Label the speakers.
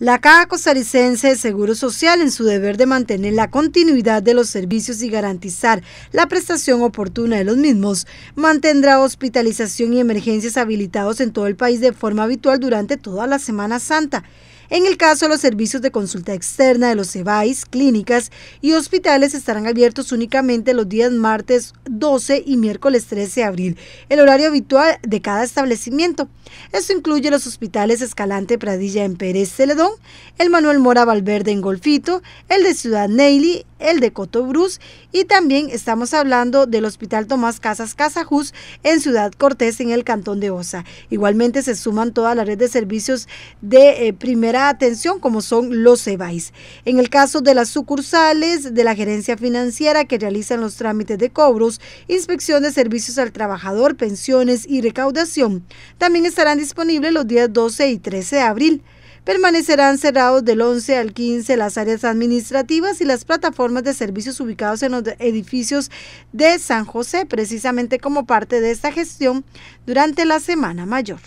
Speaker 1: La Caja Costarricense de Seguro Social, en su deber de mantener la continuidad de los servicios y garantizar la prestación oportuna de los mismos, mantendrá hospitalización y emergencias habilitados en todo el país de forma habitual durante toda la Semana Santa. En el caso, de los servicios de consulta externa de los CEBAIS, clínicas y hospitales estarán abiertos únicamente los días martes 12 y miércoles 13 de abril, el horario habitual de cada establecimiento. Esto incluye los hospitales Escalante Pradilla en Pérez Celedón, el Manuel Mora Valverde en Golfito, el de Ciudad Neyli el de Cotobruz y también estamos hablando del Hospital Tomás Casas Casajus en Ciudad Cortés en el Cantón de Osa. Igualmente se suman toda la red de servicios de eh, primera atención como son los EBAIS. En el caso de las sucursales de la gerencia financiera que realizan los trámites de cobros, inspección de servicios al trabajador, pensiones y recaudación, también estarán disponibles los días 12 y 13 de abril. Permanecerán cerrados del 11 al 15 las áreas administrativas y las plataformas de servicios ubicados en los edificios de San José, precisamente como parte de esta gestión durante la Semana Mayor.